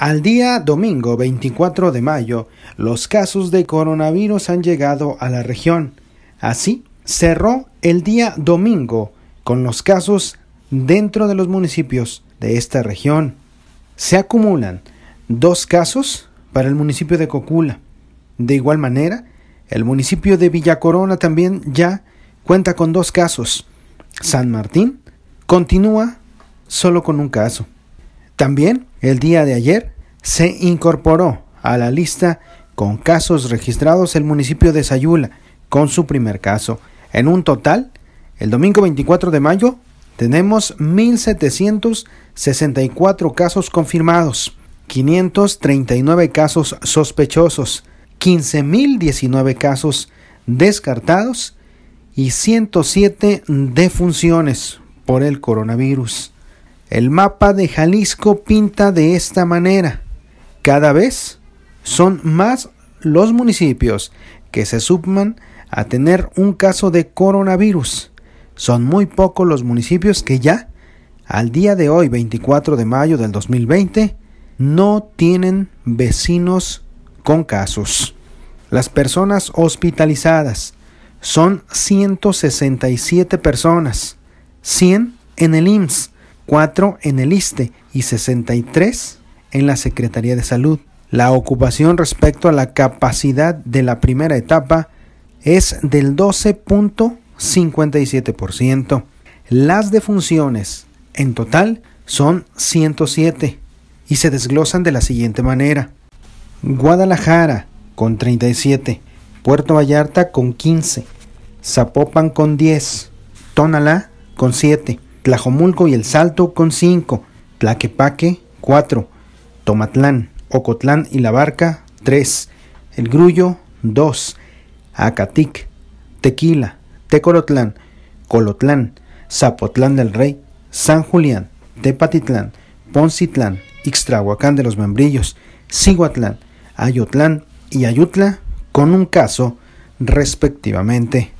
Al día domingo 24 de mayo, los casos de coronavirus han llegado a la región. Así, cerró el día domingo con los casos dentro de los municipios de esta región. Se acumulan dos casos para el municipio de Cocula. De igual manera, el municipio de Villacorona también ya cuenta con dos casos. San Martín continúa solo con un caso. También, el día de ayer, se incorporó a la lista con casos registrados el municipio de Sayula, con su primer caso. En un total, el domingo 24 de mayo, tenemos 1.764 casos confirmados, 539 casos sospechosos, 15.019 casos descartados y 107 defunciones por el coronavirus. El mapa de Jalisco pinta de esta manera. Cada vez son más los municipios que se suman a tener un caso de coronavirus. Son muy pocos los municipios que ya, al día de hoy, 24 de mayo del 2020, no tienen vecinos con casos. Las personas hospitalizadas son 167 personas, 100 en el IMSS, en el ISTE y 63 en la Secretaría de Salud. La ocupación respecto a la capacidad de la primera etapa es del 12.57%. Las defunciones en total son 107 y se desglosan de la siguiente manera. Guadalajara con 37, Puerto Vallarta con 15, Zapopan con 10, Tonalá con 7, Tlajomulco y El Salto con 5, Tlaquepaque 4, Tomatlán, Ocotlán y La Barca 3, El Grullo 2, Acatic, Tequila, Tecorotlán, Colotlán, Zapotlán del Rey, San Julián, Tepatitlán, Poncitlán, Ixtrahuacán de los Membrillos, Siguatlán, Ayotlán y Ayutla con un caso respectivamente.